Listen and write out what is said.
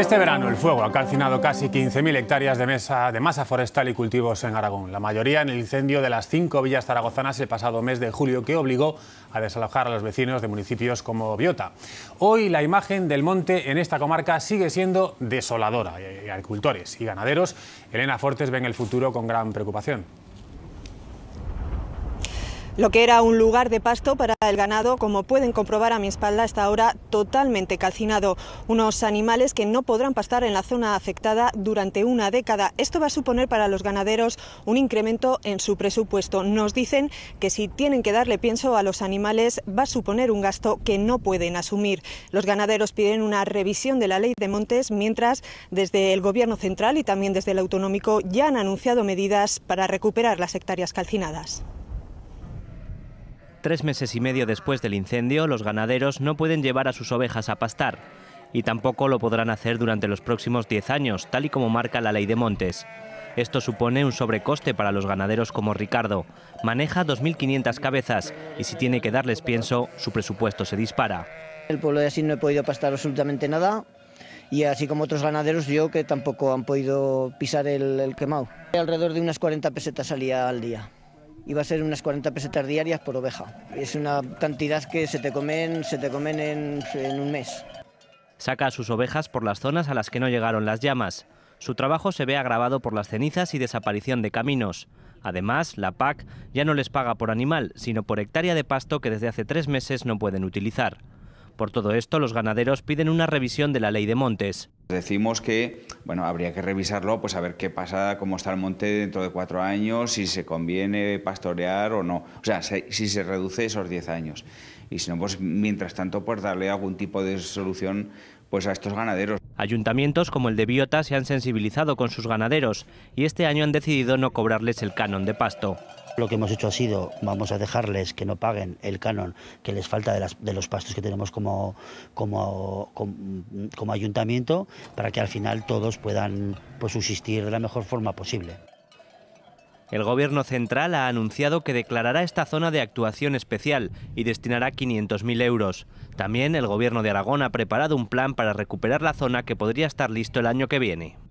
Este verano el fuego ha calcinado casi 15.000 hectáreas de, de masa forestal y cultivos en Aragón, la mayoría en el incendio de las cinco villas zaragozanas el pasado mes de julio que obligó a desalojar a los vecinos de municipios como Biota. Hoy la imagen del monte en esta comarca sigue siendo desoladora. Agricultores y ganaderos, Elena Fortes ven el futuro con gran preocupación. Lo que era un lugar de pasto para el ganado, como pueden comprobar a mi espalda, está ahora totalmente calcinado. Unos animales que no podrán pastar en la zona afectada durante una década. Esto va a suponer para los ganaderos un incremento en su presupuesto. Nos dicen que si tienen que darle pienso a los animales va a suponer un gasto que no pueden asumir. Los ganaderos piden una revisión de la ley de montes, mientras desde el Gobierno central y también desde el autonómico ya han anunciado medidas para recuperar las hectáreas calcinadas. Tres meses y medio después del incendio, los ganaderos no pueden llevar a sus ovejas a pastar y tampoco lo podrán hacer durante los próximos 10 años, tal y como marca la ley de montes. Esto supone un sobrecoste para los ganaderos como Ricardo. Maneja 2.500 cabezas y si tiene que darles pienso, su presupuesto se dispara. El pueblo de Asín no he podido pastar absolutamente nada y así como otros ganaderos yo que tampoco han podido pisar el, el quemado. Alrededor de unas 40 pesetas salía al día y a ser unas 40 pesetas diarias por oveja. Es una cantidad que se te comen, se te comen en, en un mes. Saca a sus ovejas por las zonas a las que no llegaron las llamas. Su trabajo se ve agravado por las cenizas y desaparición de caminos. Además, la PAC ya no les paga por animal, sino por hectárea de pasto que desde hace tres meses no pueden utilizar. Por todo esto, los ganaderos piden una revisión de la ley de montes. Decimos que bueno, habría que revisarlo, pues a ver qué pasa, cómo está el monte dentro de cuatro años, si se conviene pastorear o no. O sea, si se reduce esos diez años. Y si no, pues mientras tanto, pues darle algún tipo de solución pues a estos ganaderos. Ayuntamientos como el de Biota se han sensibilizado con sus ganaderos y este año han decidido no cobrarles el canon de pasto. Lo que hemos hecho ha sido, vamos a dejarles que no paguen el canon que les falta de, los pastos que tenemos como, como, ayuntamiento, para que al final todos puedan pues, subsistir de la mejor forma posible. El Gobierno central ha anunciado que declarará esta zona de actuación especial y destinará 500.000 euros. También el Gobierno de Aragón ha preparado un plan para recuperar la zona que podría estar listo el año que viene.